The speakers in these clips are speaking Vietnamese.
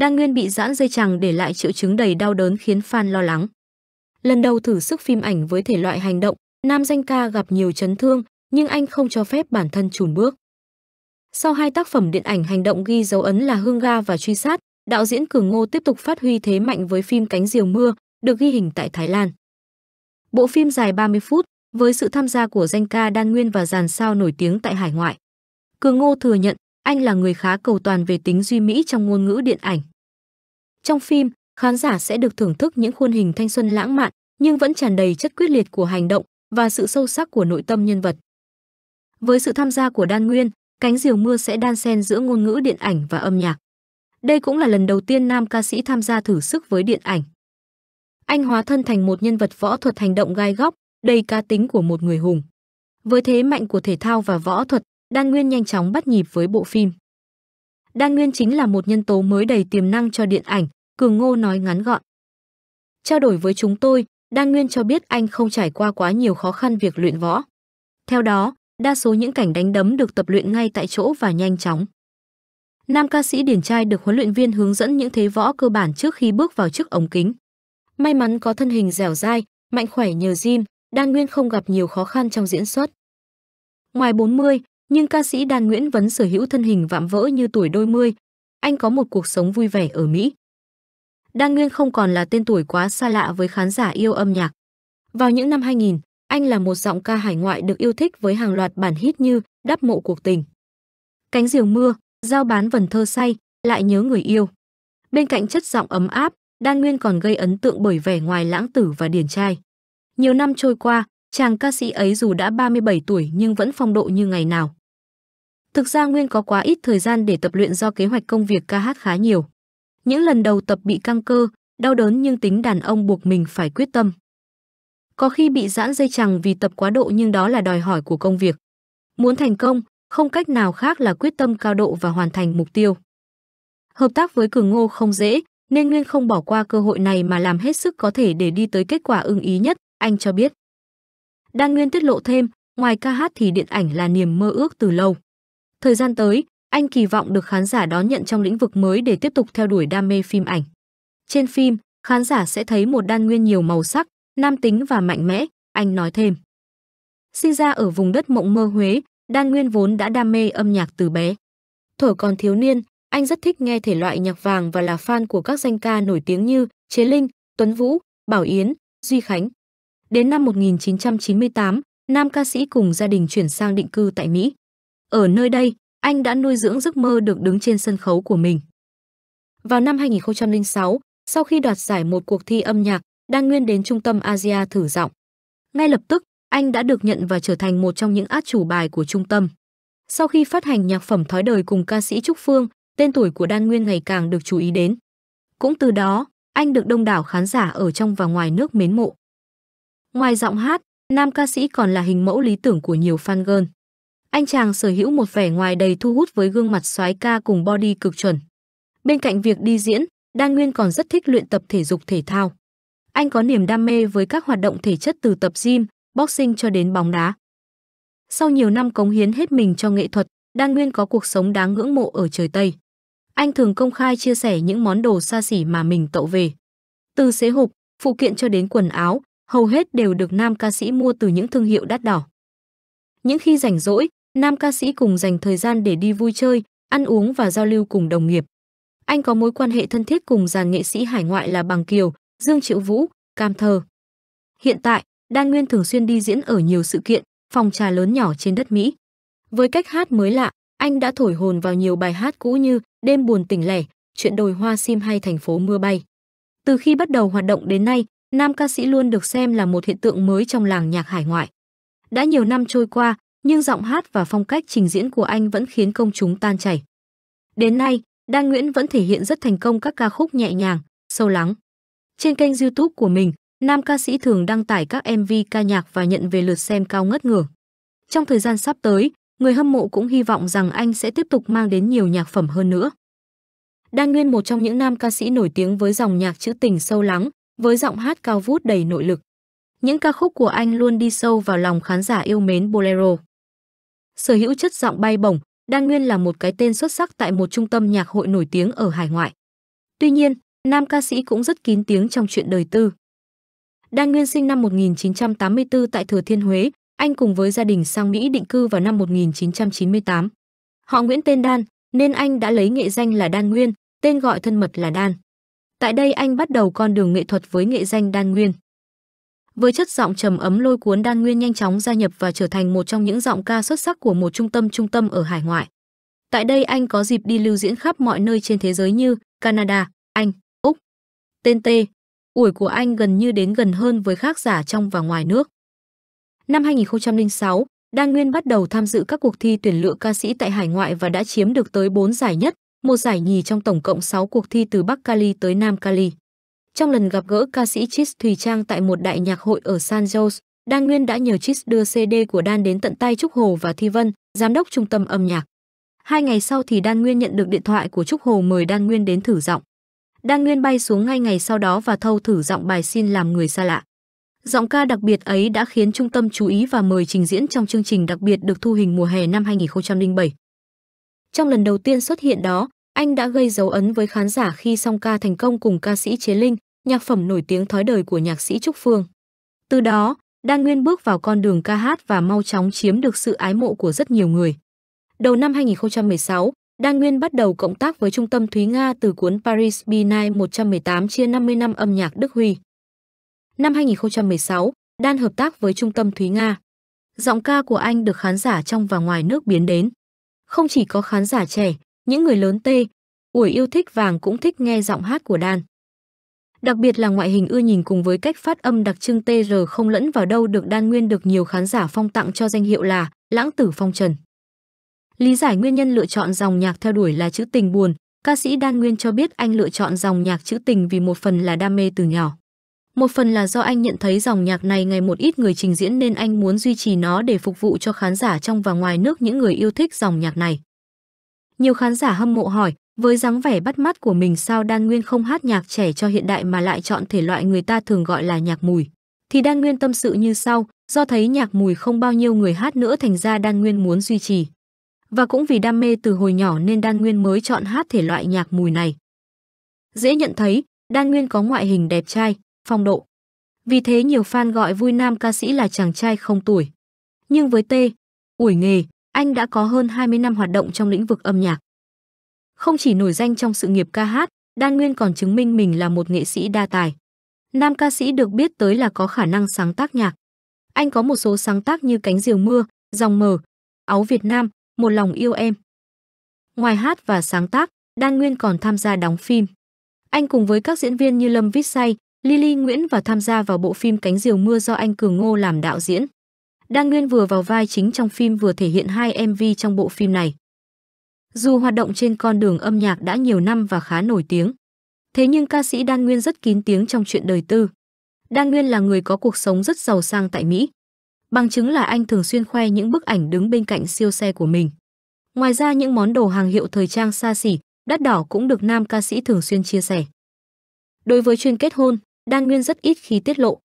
Đan Nguyên bị giãn dây chằng để lại triệu chứng đầy đau đớn khiến fan lo lắng. Lần đầu thử sức phim ảnh với thể loại hành động, nam danh ca gặp nhiều chấn thương, nhưng anh không cho phép bản thân chùn bước. Sau hai tác phẩm điện ảnh hành động ghi dấu ấn là Hương Ga và Truy Sát, đạo diễn Cường Ngô tiếp tục phát huy thế mạnh với phim Cánh diều mưa, được ghi hình tại Thái Lan. Bộ phim dài 30 phút, với sự tham gia của danh ca Đan Nguyên và dàn sao nổi tiếng tại hải ngoại. Cường Ngô thừa nhận, anh là người khá cầu toàn về tính duy mỹ trong ngôn ngữ điện ảnh. Trong phim, khán giả sẽ được thưởng thức những khuôn hình thanh xuân lãng mạn nhưng vẫn tràn đầy chất quyết liệt của hành động và sự sâu sắc của nội tâm nhân vật. Với sự tham gia của Đan Nguyên, cánh diều mưa sẽ đan xen giữa ngôn ngữ điện ảnh và âm nhạc. Đây cũng là lần đầu tiên nam ca sĩ tham gia thử sức với điện ảnh. Anh hóa thân thành một nhân vật võ thuật hành động gai góc, đầy cá tính của một người hùng. Với thế mạnh của thể thao và võ thuật, Đan Nguyên nhanh chóng bắt nhịp với bộ phim. Đan nguyên chính là một nhân tố mới đầy tiềm năng cho điện ảnh, Cường Ngô nói ngắn gọn. Trao đổi với chúng tôi, Đan nguyên cho biết anh không trải qua quá nhiều khó khăn việc luyện võ. Theo đó, đa số những cảnh đánh đấm được tập luyện ngay tại chỗ và nhanh chóng. Nam ca sĩ Điển Trai được huấn luyện viên hướng dẫn những thế võ cơ bản trước khi bước vào trước ống kính. May mắn có thân hình dẻo dai, mạnh khỏe nhờ gym, Đan Nguyên không gặp nhiều khó khăn trong diễn xuất. Ngoài 40, nhưng ca sĩ Đan Nguyễn vẫn sở hữu thân hình vạm vỡ như tuổi đôi mươi. Anh có một cuộc sống vui vẻ ở Mỹ. Đan Nguyên không còn là tên tuổi quá xa lạ với khán giả yêu âm nhạc. Vào những năm 2000, anh là một giọng ca hải ngoại được yêu thích với hàng loạt bản hit như Đáp mộ cuộc tình, Cánh diều mưa, Giao bán vần thơ say, Lại nhớ người yêu. Bên cạnh chất giọng ấm áp, Đan Nguyên còn gây ấn tượng bởi vẻ ngoài lãng tử và điển trai. Nhiều năm trôi qua, chàng ca sĩ ấy dù đã 37 tuổi nhưng vẫn phong độ như ngày nào. Thực ra Nguyên có quá ít thời gian để tập luyện do kế hoạch công việc ca hát khá nhiều. Những lần đầu tập bị căng cơ, đau đớn nhưng tính đàn ông buộc mình phải quyết tâm. Có khi bị giãn dây chằng vì tập quá độ nhưng đó là đòi hỏi của công việc. Muốn thành công, không cách nào khác là quyết tâm cao độ và hoàn thành mục tiêu. Hợp tác với Cường Ngô không dễ, nên Nguyên không bỏ qua cơ hội này mà làm hết sức có thể để đi tới kết quả ưng ý nhất, anh cho biết. Đan Nguyên tiết lộ thêm, ngoài ca hát thì điện ảnh là niềm mơ ước từ lâu. Thời gian tới, anh kỳ vọng được khán giả đón nhận trong lĩnh vực mới để tiếp tục theo đuổi đam mê phim ảnh. Trên phim, khán giả sẽ thấy một đan nguyên nhiều màu sắc, nam tính và mạnh mẽ, anh nói thêm. Sinh ra ở vùng đất mộng mơ Huế, Đan Nguyên vốn đã đam mê âm nhạc từ bé. Thuở còn thiếu niên, anh rất thích nghe thể loại nhạc vàng và là fan của các danh ca nổi tiếng như Chế Linh, Tuấn Vũ, Bảo Yến, Duy Khánh. Đến năm 1998, nam ca sĩ cùng gia đình chuyển sang định cư tại Mỹ. Ở nơi đây, anh đã nuôi dưỡng giấc mơ được đứng trên sân khấu của mình. Vào năm 2006, sau khi đoạt giải một cuộc thi âm nhạc, Đan Nguyên đến trung tâm Asia thử giọng. Ngay lập tức, anh đã được nhận và trở thành một trong những át chủ bài của trung tâm. Sau khi phát hành nhạc phẩm Thói đời cùng ca sĩ Trúc Phương, tên tuổi của Đan Nguyên ngày càng được chú ý đến. Cũng từ đó, anh được đông đảo khán giả ở trong và ngoài nước mến mộ. Ngoài giọng hát, nam ca sĩ còn là hình mẫu lý tưởng của nhiều fan girl. Anh chàng sở hữu một vẻ ngoài đầy thu hút với gương mặt soái ca cùng body cực chuẩn. Bên cạnh việc đi diễn, Đan Nguyên còn rất thích luyện tập thể dục thể thao. Anh có niềm đam mê với các hoạt động thể chất từ tập gym, boxing cho đến bóng đá. Sau nhiều năm cống hiến hết mình cho nghệ thuật, Đan Nguyên có cuộc sống đáng ngưỡng mộ ở trời Tây. Anh thường công khai chia sẻ những món đồ xa xỉ mà mình tậu về. Từ xế hộp, phụ kiện cho đến quần áo, hầu hết đều được nam ca sĩ mua từ những thương hiệu đắt đỏ. Những khi rảnh rỗi, nam ca sĩ cùng dành thời gian để đi vui chơi, ăn uống và giao lưu cùng đồng nghiệp. Anh có mối quan hệ thân thiết cùng dàn nghệ sĩ hải ngoại là Bằng Kiều, Dương Triệu Vũ, Cam Thơ. Hiện tại, Đan Nguyên thường xuyên đi diễn ở nhiều sự kiện, phòng trà lớn nhỏ trên đất Mỹ. Với cách hát mới lạ, anh đã thổi hồn vào nhiều bài hát cũ như Đêm buồn tỉnh lẻ, Chuyện đồi hoa sim hay Thành phố mưa bay. Từ khi bắt đầu hoạt động đến nay, nam ca sĩ luôn được xem là một hiện tượng mới trong làng nhạc hải ngoại. Đã nhiều năm trôi qua, nhưng giọng hát và phong cách trình diễn của anh vẫn khiến công chúng tan chảy. Đến nay, Đan Nguyễn vẫn thể hiện rất thành công các ca khúc nhẹ nhàng, sâu lắng. Trên kênh YouTube của mình, nam ca sĩ thường đăng tải các MV ca nhạc và nhận về lượt xem cao ngất ngửa. Trong thời gian sắp tới, người hâm mộ cũng hy vọng rằng anh sẽ tiếp tục mang đến nhiều nhạc phẩm hơn nữa. Đan Nguyên một trong những nam ca sĩ nổi tiếng với dòng nhạc trữ tình sâu lắng, với giọng hát cao vút đầy nội lực. Những ca khúc của anh luôn đi sâu vào lòng khán giả yêu mến bolero sở hữu chất giọng bay bổng, Đan Nguyên là một cái tên xuất sắc tại một trung tâm nhạc hội nổi tiếng ở hải ngoại. Tuy nhiên, nam ca sĩ cũng rất kín tiếng trong chuyện đời tư. Đan Nguyên sinh năm 1984 tại Thừa Thiên Huế, anh cùng với gia đình sang Mỹ định cư vào năm 1998. Họ Nguyễn tên Đan, nên anh đã lấy nghệ danh là Đan Nguyên, tên gọi thân mật là Đan. Tại đây anh bắt đầu con đường nghệ thuật với nghệ danh Đan Nguyên. Với chất giọng trầm ấm lôi cuốn Đan Nguyên nhanh chóng gia nhập và trở thành một trong những giọng ca xuất sắc của một trung tâm trung tâm ở hải ngoại. Tại đây anh có dịp đi lưu diễn khắp mọi nơi trên thế giới như Canada, Anh, Úc. Tên T, ủi của anh gần như đến gần hơn với khác giả trong và ngoài nước. Năm 2006, Đan Nguyên bắt đầu tham dự các cuộc thi tuyển lựa ca sĩ tại hải ngoại và đã chiếm được tới 4 giải nhất, một giải nhì trong tổng cộng 6 cuộc thi từ Bắc Cali tới Nam Cali. Trong lần gặp gỡ ca sĩ Chis Thùy Trang tại một đại nhạc hội ở San Jose, Đan Nguyên đã nhờ Chis đưa CD của Đan đến tận tay Trúc Hồ và Thi Vân, giám đốc trung tâm âm nhạc. Hai ngày sau thì Đan Nguyên nhận được điện thoại của Trúc Hồ mời Đan Nguyên đến thử giọng. Đan Nguyên bay xuống ngay ngày sau đó và thâu thử giọng bài xin làm người xa lạ. Giọng ca đặc biệt ấy đã khiến trung tâm chú ý và mời trình diễn trong chương trình đặc biệt được thu hình mùa hè năm 2007. Trong lần đầu tiên xuất hiện đó, anh đã gây dấu ấn với khán giả khi song ca thành công cùng ca sĩ Chế Linh, nhạc phẩm nổi tiếng thói đời của nhạc sĩ Trúc Phương. Từ đó, Đan Nguyên bước vào con đường ca hát và mau chóng chiếm được sự ái mộ của rất nhiều người. Đầu năm 2016, Đan Nguyên bắt đầu cộng tác với trung tâm Thúy Nga từ cuốn Paris B9 118 chia 50 năm âm nhạc Đức Huy. Năm 2016, Đan hợp tác với trung tâm Thúy Nga. Giọng ca của anh được khán giả trong và ngoài nước biến đến. Không chỉ có khán giả trẻ, những người lớn tê, ủi yêu thích vàng cũng thích nghe giọng hát của đàn. Đặc biệt là ngoại hình ưa nhìn cùng với cách phát âm đặc trưng TR không lẫn vào đâu được đan nguyên được nhiều khán giả phong tặng cho danh hiệu là Lãng tử phong trần. Lý giải nguyên nhân lựa chọn dòng nhạc theo đuổi là chữ tình buồn, ca sĩ Đan Nguyên cho biết anh lựa chọn dòng nhạc chữ tình vì một phần là đam mê từ nhỏ. Một phần là do anh nhận thấy dòng nhạc này ngày một ít người trình diễn nên anh muốn duy trì nó để phục vụ cho khán giả trong và ngoài nước những người yêu thích dòng nhạc này. Nhiều khán giả hâm mộ hỏi, với dáng vẻ bắt mắt của mình sao Đan Nguyên không hát nhạc trẻ cho hiện đại mà lại chọn thể loại người ta thường gọi là nhạc mùi. Thì Đan Nguyên tâm sự như sau, do thấy nhạc mùi không bao nhiêu người hát nữa thành ra Đan Nguyên muốn duy trì. Và cũng vì đam mê từ hồi nhỏ nên Đan Nguyên mới chọn hát thể loại nhạc mùi này. Dễ nhận thấy, Đan Nguyên có ngoại hình đẹp trai, phong độ. Vì thế nhiều fan gọi vui nam ca sĩ là chàng trai không tuổi. Nhưng với T, ủi nghề, anh đã có hơn 20 năm hoạt động trong lĩnh vực âm nhạc. Không chỉ nổi danh trong sự nghiệp ca hát, Đan Nguyên còn chứng minh mình là một nghệ sĩ đa tài. Nam ca sĩ được biết tới là có khả năng sáng tác nhạc. Anh có một số sáng tác như Cánh diều mưa, Dòng mờ, Áo Việt Nam, Một lòng yêu em. Ngoài hát và sáng tác, Đan Nguyên còn tham gia đóng phim. Anh cùng với các diễn viên như Lâm Vít Say, Lily Nguyễn và tham gia vào bộ phim Cánh diều mưa do anh Cường Ngô làm đạo diễn. Đan Nguyên vừa vào vai chính trong phim vừa thể hiện hai MV trong bộ phim này. Dù hoạt động trên con đường âm nhạc đã nhiều năm và khá nổi tiếng, thế nhưng ca sĩ Đan Nguyên rất kín tiếng trong chuyện đời tư. Đan Nguyên là người có cuộc sống rất giàu sang tại Mỹ. Bằng chứng là anh thường xuyên khoe những bức ảnh đứng bên cạnh siêu xe của mình. Ngoài ra những món đồ hàng hiệu thời trang xa xỉ, đắt đỏ cũng được nam ca sĩ thường xuyên chia sẻ. Đối với chuyện kết hôn, Đan Nguyên rất ít khi tiết lộ.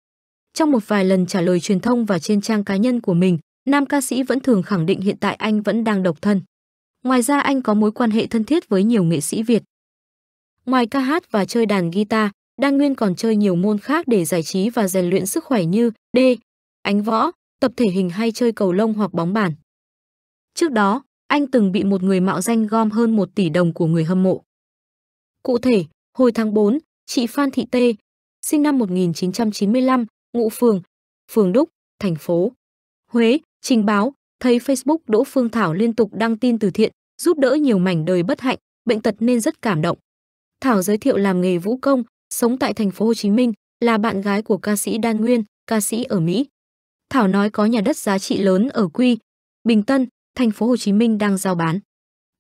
Trong một vài lần trả lời truyền thông và trên trang cá nhân của mình, nam ca sĩ vẫn thường khẳng định hiện tại anh vẫn đang độc thân. Ngoài ra anh có mối quan hệ thân thiết với nhiều nghệ sĩ Việt. Ngoài ca hát và chơi đàn guitar, Đan Nguyên còn chơi nhiều môn khác để giải trí và rèn luyện sức khỏe như D, ánh võ, tập thể hình hay chơi cầu lông hoặc bóng bàn. Trước đó, anh từng bị một người mạo danh gom hơn 1 tỷ đồng của người hâm mộ. Cụ thể, hồi tháng 4, chị Phan Thị Tê, sinh năm 1995, Ngụ Phường, Phường Đúc, thành phố Huế, trình báo, thấy Facebook Đỗ Phương Thảo liên tục đăng tin từ thiện, giúp đỡ nhiều mảnh đời bất hạnh, bệnh tật nên rất cảm động. Thảo giới thiệu làm nghề vũ công, sống tại thành phố Hồ Chí Minh, là bạn gái của ca sĩ Đan Nguyên, ca sĩ ở Mỹ. Thảo nói có nhà đất giá trị lớn ở Quy, Bình Tân, thành phố Hồ Chí Minh đang giao bán.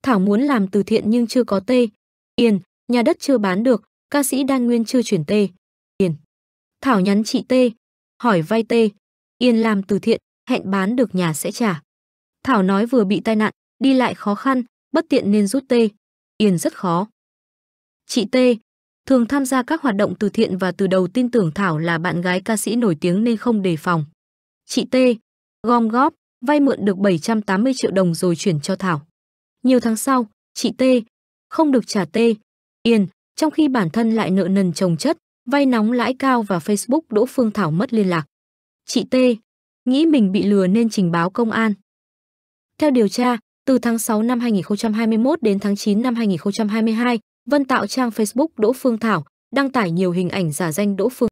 Thảo muốn làm từ thiện nhưng chưa có tê. Yên, nhà đất chưa bán được, ca sĩ Đan Nguyên chưa chuyển tê. Yên. Thảo nhắn chị T, hỏi vay tê, Yên làm từ thiện, hẹn bán được nhà sẽ trả. Thảo nói vừa bị tai nạn, đi lại khó khăn, bất tiện nên rút tê. Yên rất khó. Chị tê, thường tham gia các hoạt động từ thiện và từ đầu tin tưởng Thảo là bạn gái ca sĩ nổi tiếng nên không đề phòng. Chị tê, gom góp, vay mượn được 780 triệu đồng rồi chuyển cho Thảo. Nhiều tháng sau, chị tê không được trả tê Yên, trong khi bản thân lại nợ nần chồng chất, vay nóng lãi cao và Facebook Đỗ Phương Thảo mất liên lạc. Chị T nghĩ mình bị lừa nên trình báo công an. Theo điều tra, từ tháng 6 năm 2021 đến tháng 9 năm 2022, Vân tạo trang Facebook Đỗ Phương Thảo, đăng tải nhiều hình ảnh giả danh Đỗ Phương